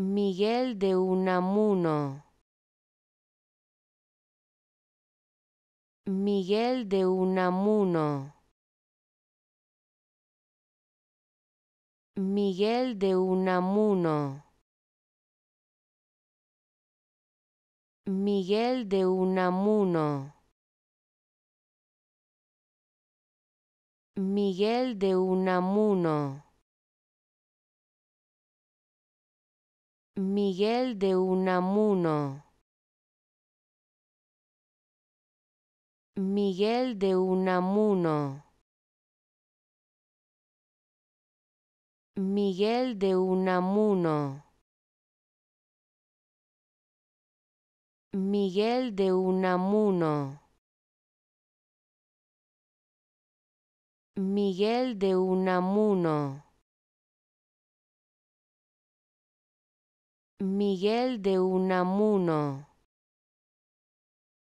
Miguel de Unamuno. Miguel de Unamuno. Miguel de Unamuno. Miguel de Unamuno. Miguel de Unamuno. Miguel de Unamuno. Miguel de Unamuno. Miguel de Unamuno. Miguel de Unamuno. Miguel de Unamuno. Miguel de Unamuno